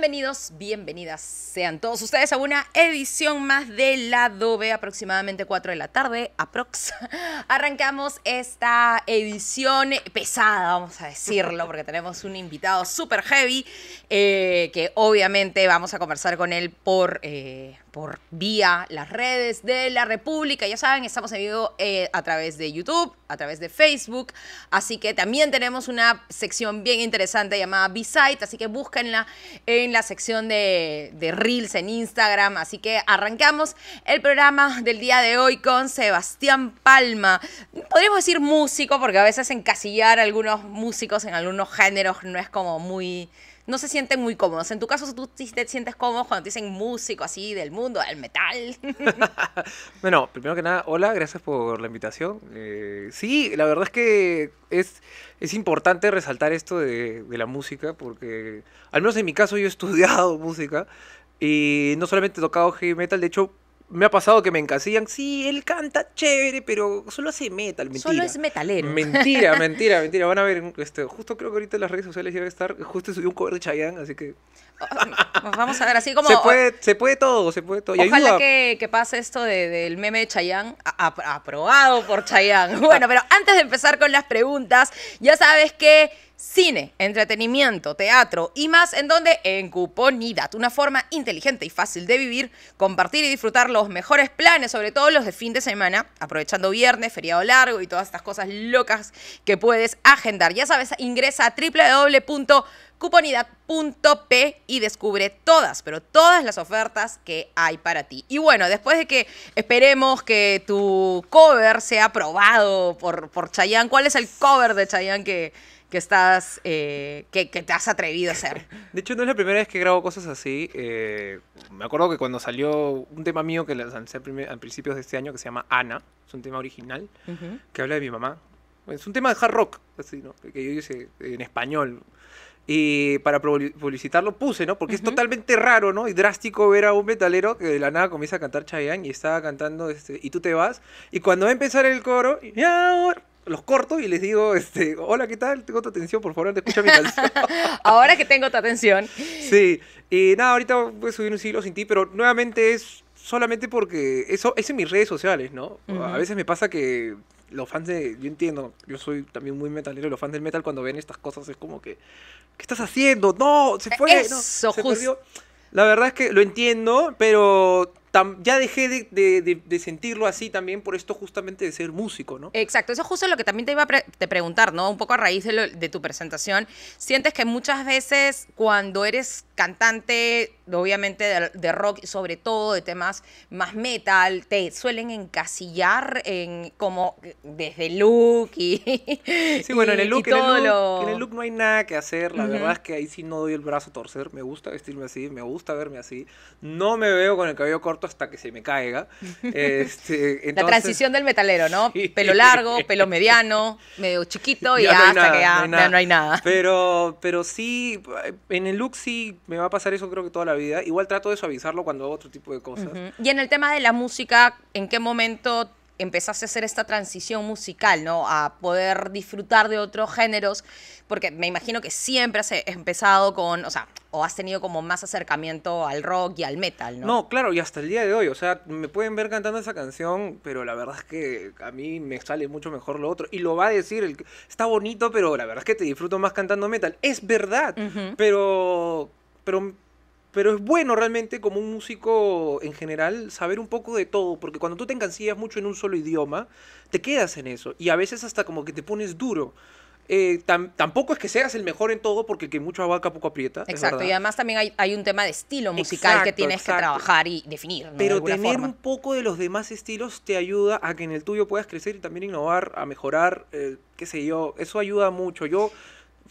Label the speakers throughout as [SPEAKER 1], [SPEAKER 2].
[SPEAKER 1] Bienvenidos, bienvenidas sean todos ustedes a una edición más de La Dove, aproximadamente 4 de la tarde, aprox. Arrancamos esta edición pesada, vamos a decirlo, porque tenemos un invitado súper heavy, eh, que obviamente vamos a conversar con él por... Eh, por vía las redes de la República. Ya saben, estamos en vivo eh, a través de YouTube, a través de Facebook. Así que también tenemos una sección bien interesante llamada B-Site. Así que búsquenla en la sección de, Reels en Instagram. Así que arrancamos el programa del día de hoy con Sebastián Palma. Podríamos decir músico, porque a veces encasillar a algunos músicos en algunos géneros no es como muy no se sienten muy cómodos. En tu caso, tú te sientes cómodo cuando te dicen músico así del mundo, del metal.
[SPEAKER 2] bueno, primero que nada, hola, gracias por la invitación. Eh, sí, la verdad es que es, es importante resaltar esto de, de la música, porque al menos en mi caso yo he estudiado música y no solamente he tocado heavy metal, de hecho me ha pasado que me encasillan, sí, él canta chévere, pero solo hace metal, mentira. Solo es metalero. Mentira, mentira, mentira. Van a ver, este, justo creo que ahorita en las redes sociales ya va a estar, justo subió un cover de Chayanne, así que...
[SPEAKER 1] Vamos a ver, así como... Se puede,
[SPEAKER 2] se puede todo, se puede todo. ojalá
[SPEAKER 1] que, que pase esto de, del meme de Chayanne, aprobado por Chayanne. Bueno, pero antes de empezar con las preguntas, ya sabes que cine, entretenimiento, teatro y más en donde en Cuponidad, una forma inteligente y fácil de vivir, compartir y disfrutar los mejores planes, sobre todo los de fin de semana, aprovechando viernes, feriado largo y todas estas cosas locas que puedes agendar. Ya sabes, ingresa a www.cuponidad.p y descubre todas, pero todas las ofertas que hay para ti. Y bueno, después de que esperemos que tu cover sea aprobado por, por Chayanne, ¿cuál es el cover de Chayanne que que estás, eh, que, te has atrevido a hacer.
[SPEAKER 2] De hecho, no es la primera vez que grabo cosas así. Eh, me acuerdo que cuando salió un tema mío que lancé a principios de este año que se llama Ana, es un tema original, que habla de mi mamá. Es un tema de hard rock, así, ¿no? que yo hice en español. Y para publicitarlo puse, ¿no? Porque es totalmente raro, ¿no? Y drástico ver a un metalero que de la nada comienza a cantar Chayanne y estaba cantando este, Y tú te vas. Y cuando va a empezar el coro, y ahora los corto y les digo, este, hola, ¿qué tal? Tengo tu atención, por favor, te escucha mi canción.
[SPEAKER 1] Ahora que tengo tu
[SPEAKER 2] atención. Sí, y nada, ahorita voy a subir un siglo sin ti, pero nuevamente es solamente porque eso es en mis redes sociales, ¿no? A veces me pasa que los fans de, yo entiendo, yo soy también muy metalero, los fans del metal cuando ven estas cosas es como que, ¿qué estás haciendo? No, se fue, eso, La verdad es que lo entiendo, pero ya dejé de, sentirlo así también por esto justamente de ser músico,
[SPEAKER 1] ¿no? Exacto, eso es justo lo que también te iba a preguntar, ¿no? Un poco a raíz de, tu presentación. Sientes que muchas veces cuando eres cantante, obviamente de, rock, sobre todo de temas más metal, te suelen encasillar en como desde look y. Sí, bueno, en, el look,
[SPEAKER 2] no hay nada que hacer. La verdad es que ahí sí no doy el brazo a torcer. Me gusta vestirme así, me gusta verme así. No me veo con el cabello corto hasta que se me caiga. Este, La transición
[SPEAKER 1] del metalero, ¿no? Pelo largo, pelo mediano, medio chiquito y ya hasta que ya no hay,
[SPEAKER 2] nada. Pero, pero sí, en el look sí me va a pasar eso creo que toda la vida. Igual trato de suavizarlo cuando hago otro tipo de
[SPEAKER 1] cosas. Y en el tema de la música, ¿en qué momento empezaste a hacer esta transición musical, ¿no? A poder disfrutar de otros géneros, porque me imagino que siempre has empezado con, o sea, o has tenido como más acercamiento al rock y al metal, ¿no? No,
[SPEAKER 2] claro, y hasta el día de hoy, o sea, me pueden ver cantando esa canción, pero la verdad es que a mí me sale mucho mejor lo otro, y lo va a decir, el, está bonito, pero la verdad es que te disfruto más cantando metal, es verdad, pero pero, es bueno realmente como un músico en general saber un poco de todo, porque cuando tú te encancillas mucho en un solo idioma, te quedas en eso y a veces hasta como que te pones duro. Eh, tampoco es que seas el mejor en todo porque que mucho abarca poco aprieta. Exacto, y
[SPEAKER 1] además también hay, un tema de estilo musical que tienes que trabajar y definir. Pero tener un
[SPEAKER 2] poco de los demás estilos te ayuda a que en el tuyo puedas crecer y también innovar, a mejorar, eh, qué sé yo, eso ayuda mucho. Yo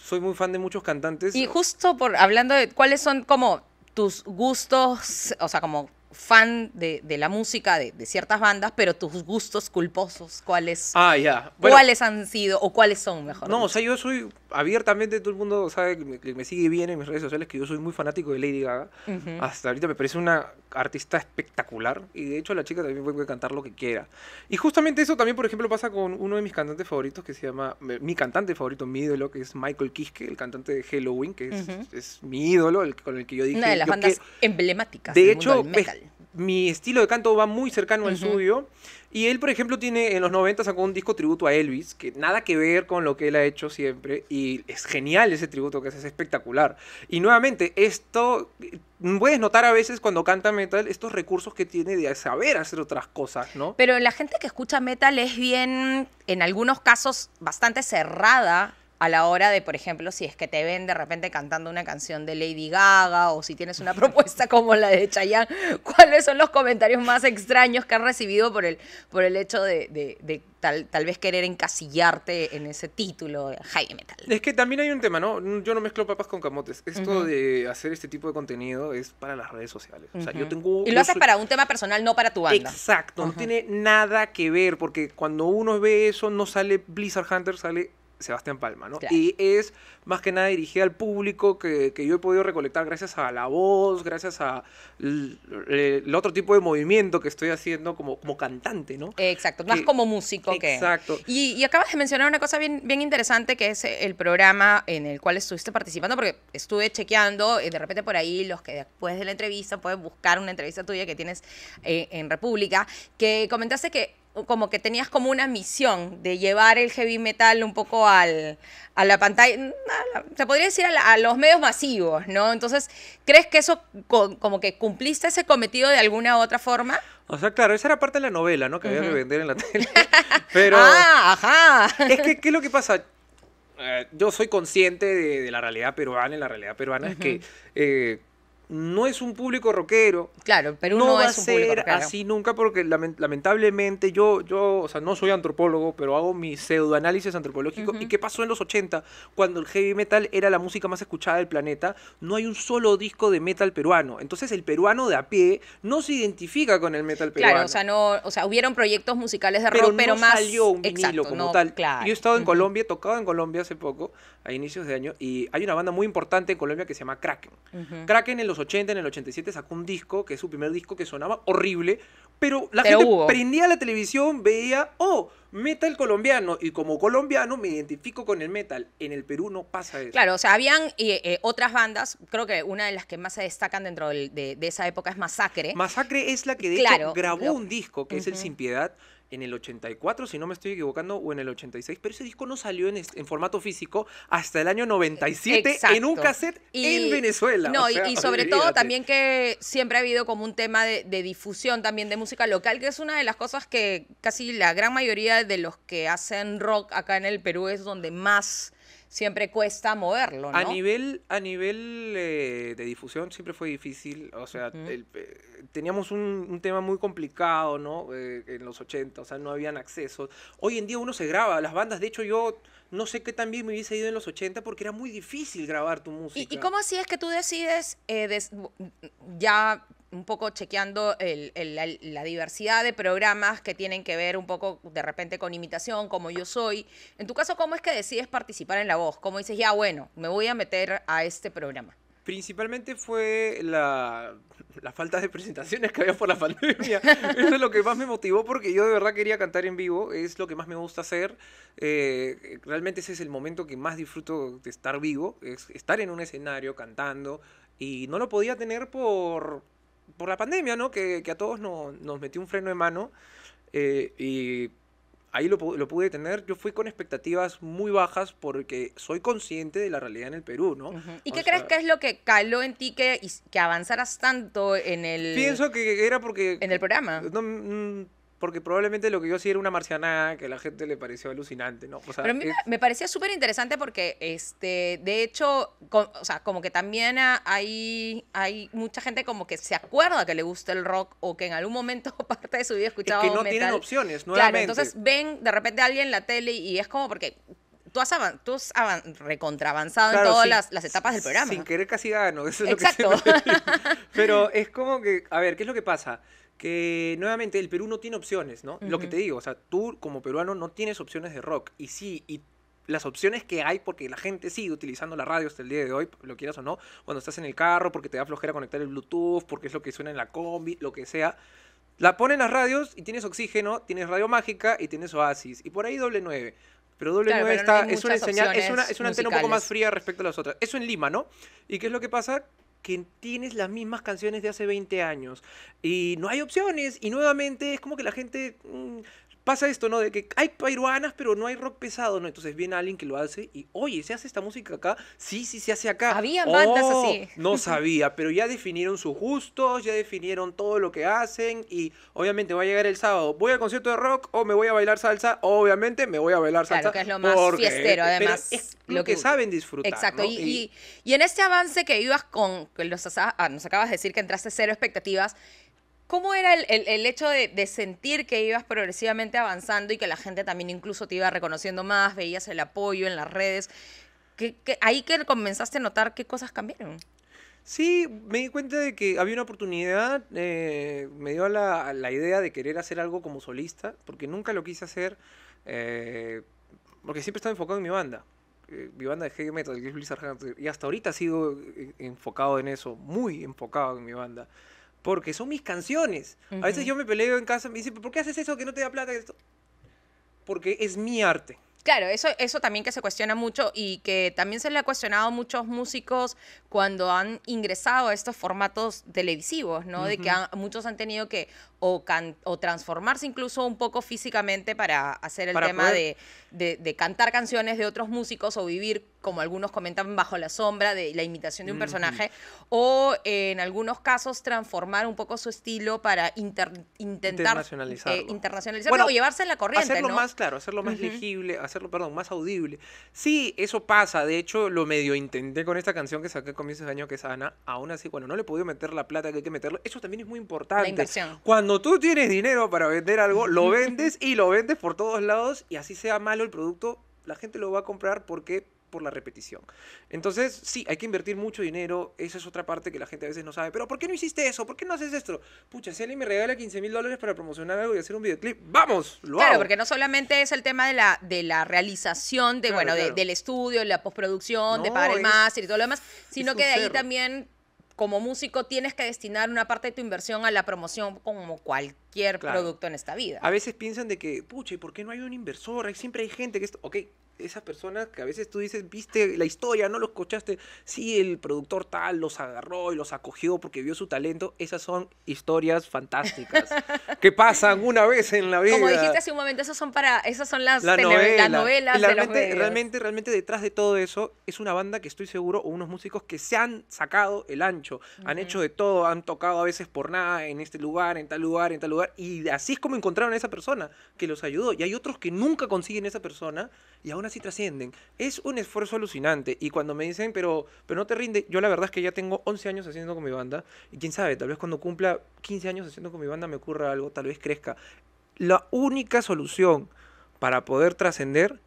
[SPEAKER 2] soy muy fan de muchos cantantes.
[SPEAKER 1] Y justo por hablando de cuáles son como tus gustos, o sea, como fan de, de la música de, ciertas bandas, pero tus gustos culposos, ¿cuáles?
[SPEAKER 2] Ah, ya. ¿Cuáles
[SPEAKER 1] han sido o cuáles son, mejor? No, o sea,
[SPEAKER 2] yo soy abiertamente todo el mundo sabe que me, sigue bien en mis redes sociales que yo soy muy fanático de Lady Gaga. Hasta ahorita me parece una artista espectacular y de hecho la chica también puede cantar lo que quiera. Y justamente eso también, por ejemplo, pasa con uno de mis cantantes favoritos que se llama, mi cantante favorito, mi ídolo, que es Michael Kiske, el cantante de Halloween, que es, mi ídolo, con el que yo dije... Una de las bandas
[SPEAKER 1] emblemáticas. De hecho,
[SPEAKER 2] mi estilo de canto va muy cercano al suyo. Y él, por ejemplo, tiene en los 90 sacó un disco tributo a Elvis, que nada que ver con lo que él ha hecho siempre, y es genial ese tributo que hace, es espectacular. Y nuevamente, esto puedes notar a veces cuando canta metal estos recursos que tiene de saber hacer otras cosas, ¿no?
[SPEAKER 1] Pero la gente que escucha metal es bien, en algunos casos, bastante cerrada a la hora de, por ejemplo, si es que te ven de repente cantando una canción de Lady Gaga o si tienes una propuesta como la de Chayanne, ¿cuáles son los comentarios más extraños que has recibido por el, por el hecho de, tal, tal vez querer encasillarte en ese título Jaime Metal?
[SPEAKER 2] Es que también hay un tema, ¿no? Yo no mezclo papas con camotes. Esto de hacer este tipo de contenido es para las redes sociales. O sea, yo tengo... Y lo haces para
[SPEAKER 1] un tema personal, no para tu banda. Exacto, no tiene
[SPEAKER 2] nada que ver porque cuando uno ve eso no sale Blizzard Hunter, sale Sebastián Palma, ¿no? Y es más que nada dirigida al público que, yo he podido recolectar gracias a la voz, gracias a el otro tipo de movimiento que estoy haciendo como, como cantante, ¿no?
[SPEAKER 1] Exacto, más como músico que... Exacto. Y, acabas de mencionar una cosa bien, bien interesante que es el programa en el cual estuviste participando, porque estuve chequeando, y eh, de repente por ahí los que después de la entrevista pueden buscar una entrevista tuya que tienes eh, en República, que comentaste que como que tenías como una misión de llevar el heavy metal un poco al, a la pantalla, se podría decir a, los medios masivos, ¿no? Entonces, ¿crees que eso como que cumpliste ese cometido de alguna u otra forma?
[SPEAKER 2] O sea, claro, esa era parte de la novela, ¿no? Que había que vender en la tele. Pero... ah, ajá. Es que, ¿qué es lo que pasa? Eh, yo soy consciente de, la realidad peruana y la realidad peruana es que no es un público rockero.
[SPEAKER 1] Claro, pero no, va es a ser así
[SPEAKER 2] nunca porque lamentablemente yo, yo, o sea, no soy antropólogo, pero hago mi pseudoanálisis antropológico. ¿Y qué pasó en los 80 cuando el heavy metal era la música más escuchada del planeta? No hay un solo disco de metal peruano. Entonces el peruano de a pie no se identifica con el metal peruano. Claro, o sea,
[SPEAKER 1] no, o sea, hubieron proyectos musicales de rock, pero no más salió un vinilo como tal. Yo he estado
[SPEAKER 2] en Colombia, he tocado en Colombia hace poco, a inicios de año, y hay una banda muy importante en Colombia que se llama Kraken. Kraken en los 80, en el 87 sacó un disco, que es su primer disco, que sonaba horrible, pero la gente prendía la televisión, veía, oh, metal colombiano, y como colombiano me identifico con el metal. En el Perú no pasa eso. Claro,
[SPEAKER 1] o sea, habían eh, eh, otras bandas, creo que una de las que más se destacan dentro de, esa época es Masacre. Masacre
[SPEAKER 2] es la que de hecho grabó un disco, que es el Sin Piedad, en el 84, si no me estoy equivocando, o en el 86, pero ese disco no salió en, en formato físico hasta el año 97 en un cassette en Venezuela. No, y, sobre todo también
[SPEAKER 1] que siempre ha habido como un tema de, difusión también de música local, que es una de las cosas que casi la gran mayoría de los que hacen rock acá en el Perú es donde más siempre cuesta moverlo, ¿no? A nivel,
[SPEAKER 2] a nivel eh, de difusión siempre fue difícil, o sea, eh, teníamos un, tema muy complicado, ¿no? Eh, en los 80, o sea, no habían acceso. Hoy en día uno se graba, las bandas, de hecho yo no sé qué también me hubiese ido en los 80 porque era muy difícil grabar tu música. ¿Y, cómo
[SPEAKER 1] así es que tú decides, eh, ya un poco chequeando la, la, diversidad de programas que tienen que ver un poco de repente con imitación, como yo soy? En tu caso, ¿cómo es que decides participar en La Voz? ¿Cómo dices, ya bueno, me voy a meter a este programa?
[SPEAKER 2] principalmente fue la, falta de presentaciones que había por la pandemia. Eso es lo que más me motivó porque yo de verdad quería cantar en vivo, es lo que más me gusta hacer. Eh, realmente ese es el momento que más disfruto de estar vivo, es estar en un escenario cantando y no lo podía tener por, por la pandemia, ¿no? Que, a todos nos metió un freno de mano eh, y ahí lo, lo, pude tener. Yo fui con expectativas muy bajas porque soy consciente de la realidad en el Perú, ¿no? ¿Y qué crees que
[SPEAKER 1] es lo que caló en ti que, que avanzaras tanto en el... Pienso
[SPEAKER 2] que era porque... En el programa. No, mm, porque probablemente lo que yo sí era una marcianada que a la gente le pareció alucinante, ¿no? Pero a mí
[SPEAKER 1] me parecía súper interesante porque, este, de hecho, o sea, como que también hay, hay mucha gente como que se acuerda que le gusta el rock o que en algún momento parte de su vida escuchaba es que no metal. tienen opciones, nuevamente. Claro, entonces ven de repente a alguien en la tele y es como porque tú has, recontraavanzado tú en todas las, las, etapas del programa. Sin querer casi gano, eso es Exacto. lo que Pero es como que, a ver, ¿qué es lo que pasa?
[SPEAKER 2] que nuevamente el Perú no tiene opciones, ¿no? Lo que te digo, o sea, tú como peruano no tienes opciones de rock. Y sí, y las opciones que hay, porque la gente sigue utilizando la radio hasta el día de hoy, lo quieras o no, cuando estás en el carro, porque te da flojera conectar el Bluetooth, porque es lo que suena en la combi, lo que sea. La ponen las radios y tienes oxígeno, tienes radio mágica y tienes oasis. Y por ahí doble nueve. Pero doble nueve es, una señal, es una es una, antena un poco más fría respecto a las otras. Eso en Lima, ¿no? ¿Y qué es lo que pasa? que tienes las mismas canciones de hace 20 años y no hay opciones y nuevamente es como que la gente mm, pasa esto, ¿no? De que hay peruanas, pero no hay rock pesado, ¿no? Entonces viene alguien que lo hace y, oye, ¿se hace esta música acá? Sí, sí, se hace acá.
[SPEAKER 1] Había bandas oh, así.
[SPEAKER 2] No sabía, pero ya definieron sus gustos, ya definieron todo lo que hacen y obviamente va a llegar el sábado. ¿Voy al concierto de rock o me voy a bailar salsa? Obviamente me voy a bailar salsa. Claro, es lo más fiestero, además. es lo que, saben disfrutar. Exacto. Y,
[SPEAKER 1] en este avance que ibas con, los, ah, nos acabas de decir que entraste cero expectativas, ¿Cómo era el, el, el hecho de, de, sentir que ibas progresivamente avanzando y que la gente también incluso te iba reconociendo más, veías el apoyo en las redes? que ahí que comenzaste a notar qué cosas cambiaron.
[SPEAKER 2] Sí, me di cuenta de que había una oportunidad, eh, me dio la, la, idea de querer hacer algo como solista, porque nunca lo quise hacer, eh, porque siempre estaba enfocado en mi banda eh, mi banda de heavy metal, que es Blizzard Hunter, y hasta ahorita sigo enfocado en eso, muy enfocado en mi banda porque son mis canciones. A veces yo me peleo en casa, me dice ¿por qué haces eso que no te da plata? Esto? Porque es mi arte.
[SPEAKER 1] Claro, eso, eso también que se cuestiona mucho y que también se le ha cuestionado a muchos músicos cuando han ingresado a estos formatos televisivos, ¿no? De que muchos han tenido que o, can, o, transformarse incluso un poco físicamente para hacer el tema de, de, de cantar canciones de otros músicos o vivir como algunos comentan, bajo la sombra de la imitación de un personaje, o eh, en algunos casos transformar un poco su estilo para intentar internacionalizarlo, eh, o llevarse en la corriente. Hacerlo más
[SPEAKER 2] claro, hacerlo más legible, hacerlo, perdón, más audible. Sí, eso pasa. De hecho, lo medio intenté con esta canción que saqué a comienzos de año, que es Ana. Aún así, bueno, no le he meter la plata que hay que meterlo. Eso también es muy importante. Cuando tú tienes dinero para vender algo, lo vendes y lo vendes por todos lados y así sea malo el producto, la gente lo va a comprar porque por la repetición. Entonces, sí, hay que invertir mucho dinero. Esa es otra parte que la gente a veces no sabe. Pero ¿por qué no hiciste eso? ¿Por qué no haces esto? Pucha, si alguien me regala 15 mil dólares para promocionar algo y hacer un videoclip, ¡vamos! Lo claro, porque no
[SPEAKER 1] solamente es el tema de la, de la realización de, bueno, del estudio, la postproducción, de pagar el máster y todo lo demás, sino que de ahí también como músico tienes que destinar una parte de tu inversión a la promoción como cualquier producto en esta vida. A
[SPEAKER 2] veces piensan de que, pucha, ¿y por qué no hay un inversor? Siempre hay gente que... esto, Ok, esas personas que a veces tú dices, viste la historia, no lo escuchaste, sí, el productor tal los agarró y los acogió porque vio su talento, esas son historias fantásticas que pasan una vez en la vida. Como dijiste
[SPEAKER 1] hace un momento, esas son para, esas son las, novelas. de realmente, realmente,
[SPEAKER 2] realmente detrás de todo eso es una banda que estoy seguro, o unos músicos que se han sacado el ancho, han hecho de todo, han tocado a veces por nada en este lugar, en tal lugar, en tal lugar, y así es como encontraron a esa persona que los ayudó. Y hay otros que nunca consiguen esa persona y aún así trascienden. Es un esfuerzo alucinante y cuando me dicen, pero, pero no te rinde, yo la verdad es que ya tengo 11 años haciendo con mi banda y quién sabe, tal vez cuando cumpla 15 años haciendo con mi banda me ocurra algo, tal vez crezca. La única solución para poder trascender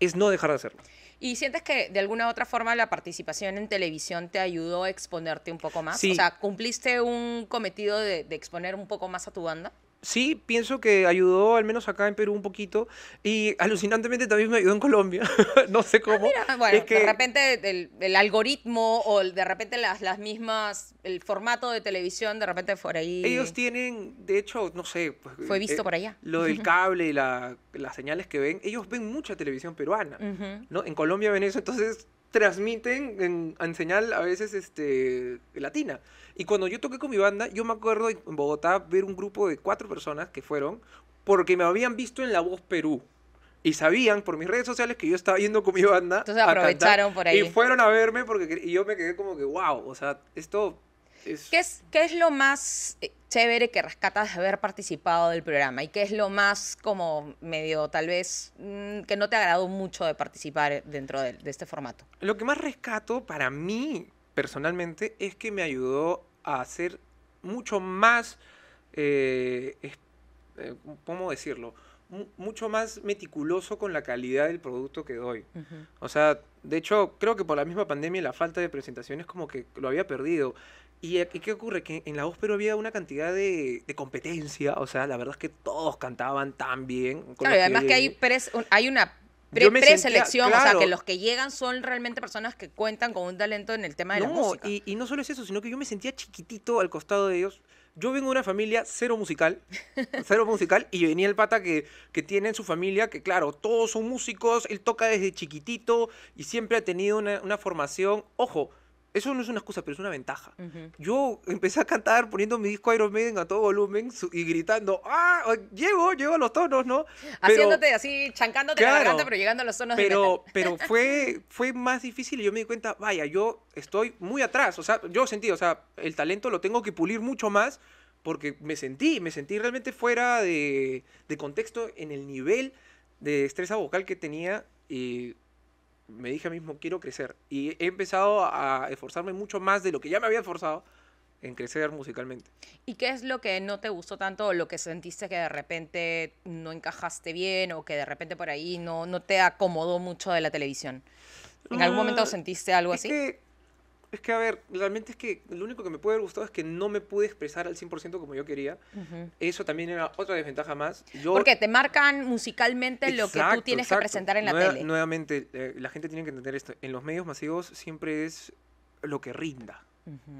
[SPEAKER 2] es no dejar de hacerlo.
[SPEAKER 1] ¿Y sientes que de alguna u otra forma la participación en televisión te ayudó a exponerte un poco más? O sea, ¿cumpliste un cometido de exponer un poco más a tu banda?
[SPEAKER 2] sí pienso que ayudó al menos acá en Perú un poquito y alucinantemente también me ayudó en Colombia. no sé ah, cómo. mira. Bueno, de
[SPEAKER 1] repente el, algoritmo o de repente las, las mismas, el formato de televisión, de repente por ahí. Ellos
[SPEAKER 2] tienen, de hecho, no sé. Pues, Fue visto eh, por allá. Lo del cable y la, las señales que ven, ellos ven mucha televisión peruana. ¿no? En Colombia ven eso, entonces transmiten en, señal a veces este, latina. Y cuando yo toqué con mi banda, yo me acuerdo en Bogotá ver un grupo de cuatro personas que fueron porque me habían visto en La Voz Perú. Y sabían por mis redes sociales que yo estaba yendo con mi banda. Entonces aprovecharon por ahí. Y fueron a verme porque y yo
[SPEAKER 1] me quedé como que, wow, o sea, esto ¿Qué, es, ¿Qué es lo más eh, chévere que rescatas de haber participado del programa? ¿Y qué es lo más como medio, tal vez, mm, que no te agradó mucho de participar dentro de, este formato?
[SPEAKER 2] Lo que más rescato para mí, personalmente, es que me ayudó a ser mucho más, eh, eh, ¿cómo decirlo? mucho más meticuloso con la calidad del producto que doy. O sea, de hecho, creo que por la misma pandemia y la falta de presentaciones como que lo había perdido. Eh, ¿Y, qué ocurre? Que en la voz había una cantidad de, competencia, o sea, la verdad es que todos cantaban tan bien. Claro, y además que, hay,
[SPEAKER 1] hay una preselección, pre o sea, que los que llegan son realmente personas que cuentan con un talento en el tema de la música.
[SPEAKER 2] Y, no solo es eso, sino que yo me sentía chiquitito al costado de ellos. Yo vengo de una familia cero musical, cero musical, y venía el pata que, tiene en su familia, que claro, todos son músicos, él toca desde chiquitito y siempre ha tenido una formación, ojo, eso no es una excusa, pero es una ventaja. Yo empecé a cantar poniendo mi disco Iron Maiden a todo volumen y gritando, ¡ah! Llevo, llevo a los tonos, ¿no? Haciéndote
[SPEAKER 1] así, chancándote la garganta, pero llegando a los tonos pero, de Pero fue,
[SPEAKER 2] fue más difícil y yo me di cuenta, vaya, yo estoy muy atrás. O sea, yo sentí, o sea, el talento lo tengo que pulir mucho más porque me sentí, me sentí realmente fuera de, de contexto en el nivel de destreza vocal que tenía. Y eh, me dije a mí mismo, quiero crecer. Y he empezado a esforzarme mucho más de lo que ya me había esforzado en crecer musicalmente.
[SPEAKER 1] ¿Y qué es lo que no te gustó tanto o lo que sentiste que de repente no encajaste bien o que de repente por ahí no, no te acomodó mucho de la televisión? ¿En algún momento ah, sentiste algo así?
[SPEAKER 2] Es que, a ver, realmente es que lo único que me puede haber gustado es que no me pude expresar al 100% como yo quería. Eso también era otra desventaja más. Porque
[SPEAKER 1] te marcan musicalmente lo que tú tienes que presentar en la tele.
[SPEAKER 2] Nuevamente, eh, la gente tiene que entender esto. En los medios masivos siempre es lo que rinda.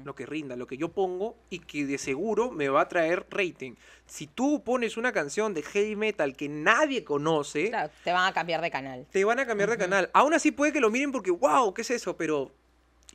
[SPEAKER 2] Lo que rinda, lo que yo pongo y que de seguro me va a traer rating. Si tú pones una canción de heavy metal que nadie conoce,
[SPEAKER 1] te van a cambiar de canal.
[SPEAKER 2] Te van a cambiar de canal. Aún así puede que lo miren porque, wow, ¿qué es eso? Pero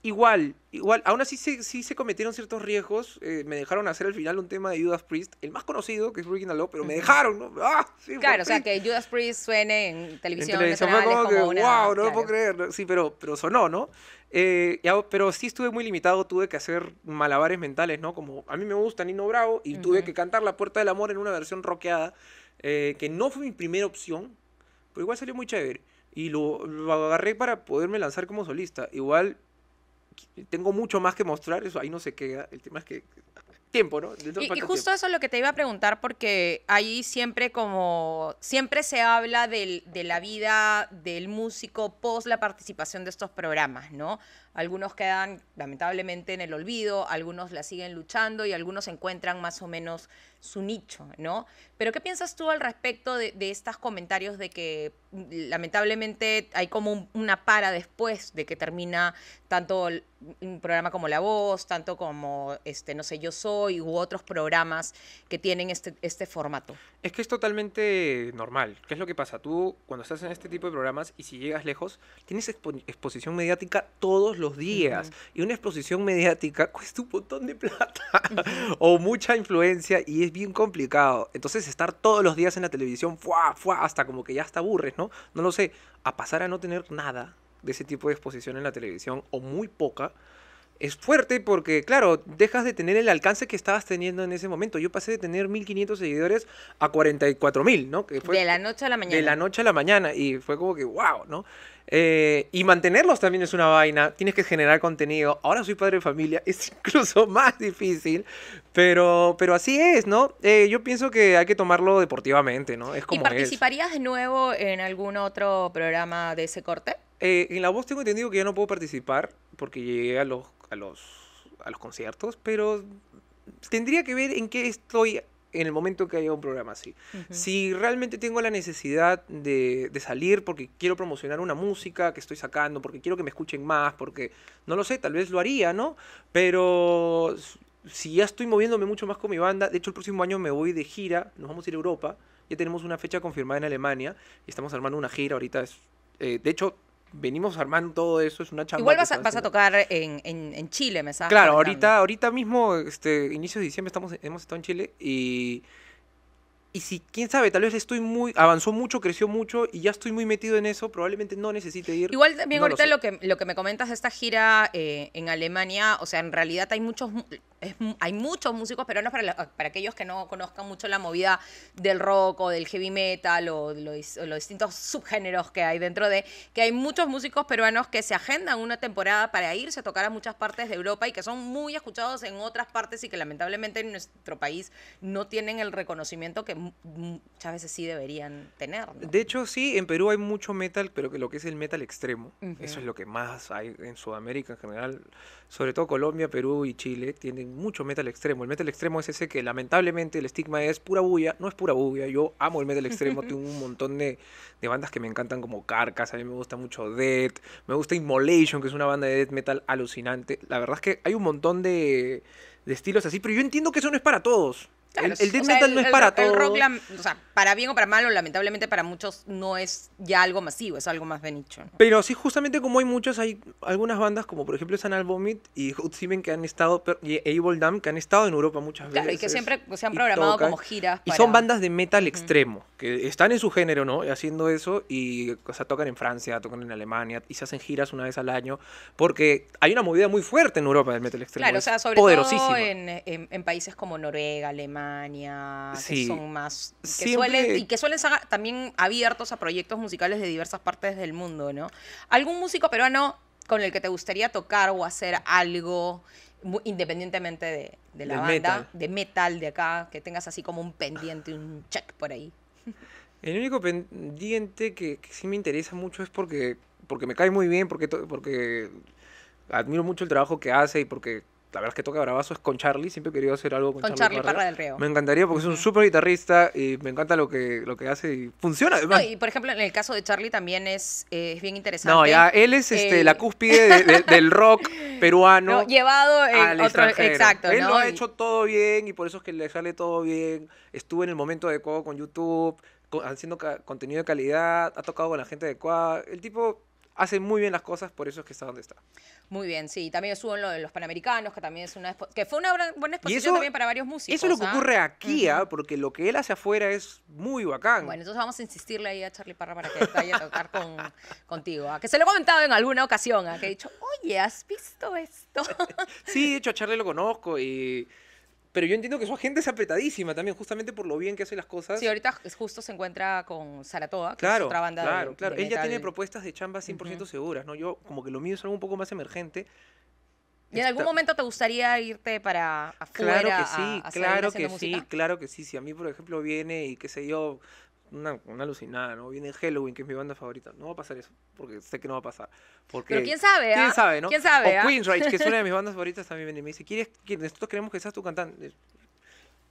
[SPEAKER 2] Igual, igual, aún así se, sí se cometieron ciertos riesgos. Eh, me dejaron hacer al final un tema de Judas Priest, el más conocido, que es Breaking the pero me dejaron, ah, claro, o sea,
[SPEAKER 1] que Judas Priest suene en televisión. como, wow, no lo puedo
[SPEAKER 2] creer. Sí, pero, pero sonó, ¿no? Eh, pero sí estuve muy limitado, tuve que hacer malabares mentales, ¿no? Como a mí me gusta Nino Bravo y tuve que cantar La Puerta del Amor en una versión rockeada, eh, que no fue mi primera opción, pero igual salió muy chévere. Y lo agarré para poderme lanzar como solista. Igual tengo mucho más que mostrar, eso ahí no se queda. El tema es que tiempo, ¿no? Y, justo eso
[SPEAKER 1] es lo que te iba a preguntar porque ahí siempre como, siempre se habla de la vida del músico post la participación de estos programas, ¿no? Algunos quedan lamentablemente en el olvido, algunos la siguen luchando y algunos se encuentran más o menos su nicho, ¿no? Pero ¿qué piensas tú al respecto de, de estos comentarios de que mm, lamentablemente hay como una para después de que termina tanto un programa como La Voz, tanto como, este, no sé, Yo Soy u otros programas que tienen este, este formato?
[SPEAKER 2] Es que es totalmente normal. ¿Qué es lo que pasa? Tú cuando estás en este tipo de programas y si llegas lejos, tienes exposición mediática todos los días. Y una exposición mediática cuesta un montón de plata o mucha influencia y es bien complicado. Entonces estar todos los días en la televisión, hasta como que ya hasta aburres, ¿no? No lo sé, a pasar a no tener nada de ese tipo de exposición en la televisión o muy poca, es fuerte porque, claro, dejas de tener el alcance que estabas teniendo en ese momento. Yo pasé de tener 1.500 seguidores a 44.000, ¿no? Que fue de
[SPEAKER 1] la noche a la mañana. De la
[SPEAKER 2] noche a la mañana. Y fue como que, wow, ¿no? Eh, y mantenerlos también es una vaina. Tienes que generar contenido. Ahora soy padre de familia. Es incluso más difícil. Pero, pero así es, ¿no? Eh, yo pienso que hay que tomarlo deportivamente, ¿no? Es como ¿Y participarías
[SPEAKER 1] de nuevo en algún otro programa de ese corte?
[SPEAKER 2] Eh, en La Voz tengo entendido que ya no puedo participar porque llegué a los a los, los conciertos, pero tendría que ver en qué estoy en el momento que haya un programa así. Si realmente tengo la necesidad de, salir porque quiero promocionar una música que estoy sacando, porque quiero que me escuchen más, porque no lo sé, tal vez lo haría, ¿no? Pero si ya estoy moviéndome mucho más con mi banda, de hecho el próximo año me voy de gira, nos vamos a ir a Europa, ya tenemos una fecha confirmada en Alemania y estamos armando una gira ahorita. Eh, de hecho, venimos armando todo eso, es una chamba. Igual vas, a,
[SPEAKER 1] tocar en, en, Chile, me sabes. Claro, ahorita,
[SPEAKER 2] ahorita mismo, este, inicio de diciembre estamos, hemos estado en Chile y y si, quién sabe, tal vez estoy muy, avanzó mucho, creció mucho y ya estoy muy metido en eso, probablemente no necesite ir. Igual también ahorita lo,
[SPEAKER 1] que, lo que me comentas de esta gira eh, en Alemania, o sea, en realidad hay muchos, hay muchos músicos peruanos para, para aquellos que no conozcan mucho la movida del rock o del heavy metal o, o los distintos subgéneros que hay dentro de, que hay muchos músicos peruanos que se agendan una temporada para irse a tocar a muchas partes de Europa y que son muy escuchados en otras partes y que lamentablemente en nuestro país no tienen el reconocimiento que muchas veces sí deberían tener. De
[SPEAKER 2] hecho, sí, en Perú hay mucho metal, pero que lo que es el metal extremo, eso es lo que más hay en Sudamérica en general, sobre todo Colombia, Perú y Chile, tienen mucho metal extremo. El metal extremo es ese que lamentablemente el estigma es pura bulla, no es pura bulla, yo amo el metal extremo, tengo un montón de, bandas que me encantan como Carcas, a mí me gusta mucho Dead, me gusta Immolation, que es una banda de death metal alucinante. La verdad es que hay un montón de, de estilos así, pero yo entiendo que eso no es para todos el, death metal no es para todos El
[SPEAKER 1] o sea, para bien o para malo, lamentablemente para muchos no es ya algo masivo, es algo más de nicho.
[SPEAKER 2] Pero sí, justamente como hay muchos, hay algunas bandas como por ejemplo Sanal Vomit y Hutsimen que han estado, y Dam, que han estado en Europa muchas veces. Claro, y que siempre
[SPEAKER 1] pues, se han programado como giras. Y son
[SPEAKER 2] bandas de metal extremo, que están en su género, ¿no? Haciendo eso y o sea, tocan en Francia, tocan en Alemania y se hacen giras una vez al año, porque hay una movida muy fuerte en Europa del metal extremo. Claro, o sea, sobre todo
[SPEAKER 1] en, en países como Noruega, Alemania que son más. y que suelen también abiertos a proyectos musicales de diversas partes del mundo, ¿no? ¿Algún músico peruano con el que te gustaría tocar o hacer algo? independientemente de, la banda, de metal de acá, que tengas así como un pendiente, un check por ahí.
[SPEAKER 2] El único pendiente que, sí me interesa mucho es porque, porque me cae muy bien, porque, porque admiro mucho el trabajo que hace y porque la verdad es que toca bravazo es con Charlie. Siempre he querido hacer algo con, con Charlie, Parra. del Río. Me encantaría porque es un súper guitarrista y me encanta lo que, lo que hace y funciona. y
[SPEAKER 1] por ejemplo, en el caso de Charlie también es, eh, bien interesante. No, ya él es este, eh, la
[SPEAKER 2] cúspide del rock peruano. llevado en al otro. Extranjero. Exacto. Él lo ha hecho
[SPEAKER 1] todo bien y por eso es que le sale todo bien.
[SPEAKER 2] Estuvo en el momento adecuado con YouTube, haciendo contenido de calidad, ha tocado con la gente adecuada. El tipo hace muy bien las cosas, por eso es que está donde está.
[SPEAKER 1] Muy bien, sí. También estuvo en lo de los Panamericanos, que también es una que fue una buena exposición también para varios músicos. Eso es lo que ¿ah? ocurre
[SPEAKER 2] aquí, ¿ah? porque lo que él hace afuera es muy bacán. Bueno,
[SPEAKER 1] entonces vamos a insistirle ahí a Charlie Parra para que vaya a tocar contigo. a ¿ah? Que se lo he comentado en alguna ocasión, a que he dicho, oye, ¿has visto esto?
[SPEAKER 2] sí, de hecho a Charlie lo conozco y... Pero yo entiendo que su gente es apretadísima también, justamente por lo bien que hace las cosas. Sí, ahorita
[SPEAKER 1] justo se encuentra con Zaratoga, que es otra banda claro, de, Claro, claro. tiene
[SPEAKER 2] propuestas de chamba 100% seguras, ¿no? Yo como que lo mío es algo un poco más emergente.
[SPEAKER 1] ¿Y en algún momento te gustaría irte para afuera? Claro que sí, claro que sí,
[SPEAKER 2] claro que sí. Si a mí, por ejemplo, viene y qué sé yo, una, alucinada, ¿no? Viene Halloween, que es mi banda favorita. No va a pasar eso, porque sé que no va a pasar. Porque, Pero quién sabe, ¿ah? ¿Quién sabe, no? ¿Quién sabe? O ¿ah? Queen's Rage, que es una de mis bandas favoritas, también viene y me dice, ¿quieres que nosotros queremos que seas tu cantante?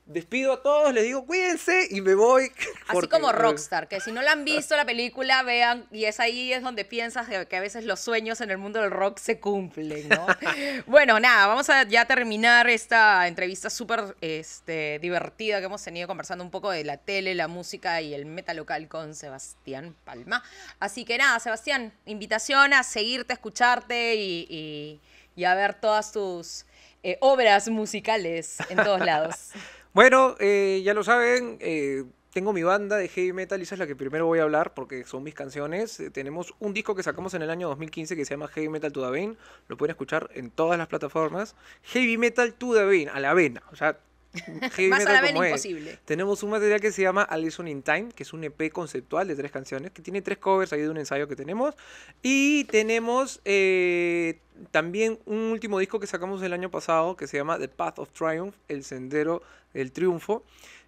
[SPEAKER 2] despido a todos, les digo cuídense y me voy.
[SPEAKER 1] Así como Rockstar, que si no la han visto la película, vean, y es ahí es donde piensas que a veces los sueños en el mundo del rock se cumplen, ¿no? bueno, nada, vamos a ya terminar esta entrevista súper este, divertida que hemos tenido conversando un poco de la tele, la música y el meta local con Sebastián Palma. Así que nada, Sebastián, invitación a seguirte, a escucharte y, a ver todas tus eh, obras musicales en todos lados.
[SPEAKER 2] Bueno, eh, ya lo saben, eh, tengo mi banda de heavy metal y esa es la que primero voy a hablar porque son mis canciones. Eh, tenemos un disco que sacamos en el año 2015 que se llama Heavy Metal to the Vein. Lo pueden escuchar en todas las plataformas. Heavy Metal to the Vein, a la vena. O sea, Más a la como imposible. Tenemos un material que se llama Alison in Time, que es un EP conceptual de tres canciones, que tiene tres covers ahí de un ensayo que tenemos. Y tenemos eh, también un último disco que sacamos el año pasado, que se llama The Path of Triumph, El Sendero del Triunfo.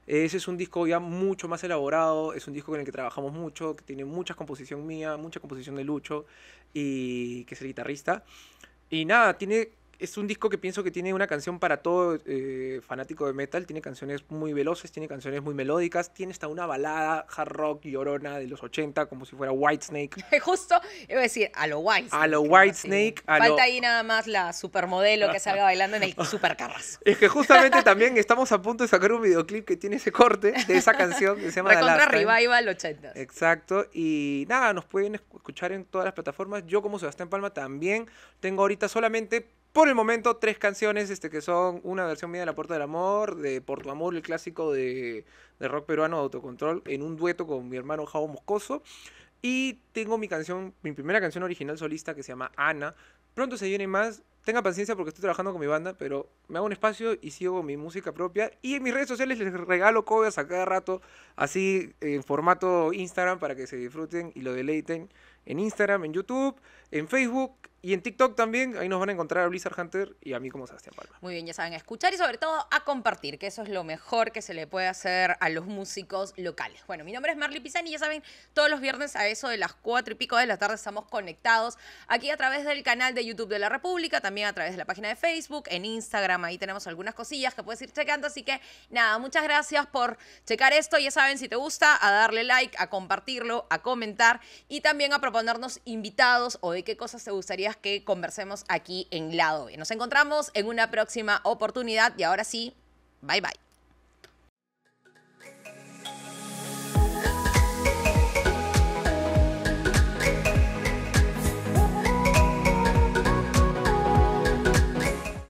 [SPEAKER 2] Ese es un disco ya mucho más elaborado, es un disco con el que trabajamos mucho, que tiene mucha composición mía, mucha composición de Lucho, y que es el guitarrista. Y nada, tiene es un disco que pienso que tiene una canción para todo eh, fanático de metal. Tiene canciones muy veloces, tiene canciones muy melódicas, tiene hasta una balada hard rock llorona de los 80, como si fuera Whitesnake.
[SPEAKER 1] Justo, iba a decir, a lo Whitesnake. A
[SPEAKER 2] lo Whitesnake. Falta ahí
[SPEAKER 1] nada más la supermodelo que salga bailando en el supercarras.
[SPEAKER 2] Es que justamente también estamos a punto de sacar un videoclip que tiene ese corte de esa canción que se llama Recontra Revival 80. Exacto. Y nada, nos pueden escuchar en todas las plataformas. Yo como Sebastián Palma también tengo ahorita solamente por el momento, tres canciones este, que son una versión mía de La Puerta del Amor, de Por tu Amor, el clásico de, rock peruano de autocontrol, en un dueto con mi hermano Jao Moscoso. Y tengo mi canción, mi primera canción original solista que se llama Ana. Pronto se viene más. Tenga paciencia porque estoy trabajando con mi banda, pero me hago un espacio y sigo con mi música propia. Y en mis redes sociales les regalo covers a cada rato, así en formato Instagram para que se disfruten y lo deleiten. En Instagram, en YouTube, en Facebook, y en TikTok también, ahí nos van a encontrar a Blizzard Hunter y a mí como Sebastián Palma.
[SPEAKER 1] Muy bien, ya saben, a escuchar y sobre todo a compartir, que eso es lo mejor que se le puede hacer a los músicos locales. Bueno, mi nombre es Marley Pizani, ya saben, todos los viernes a eso de las cuatro y pico de la tarde estamos conectados aquí a través del canal de YouTube de la República, también a través de la página de Facebook, en Instagram, ahí tenemos algunas cosillas que puedes ir checando, así que nada, muchas gracias por checar esto, ya saben, si te gusta, a darle like, a compartirlo, a comentar y también a proponernos invitados o de qué cosas te gustaría que conversemos aquí en Lado B. Nos encontramos en una próxima oportunidad y ahora sí, bye bye.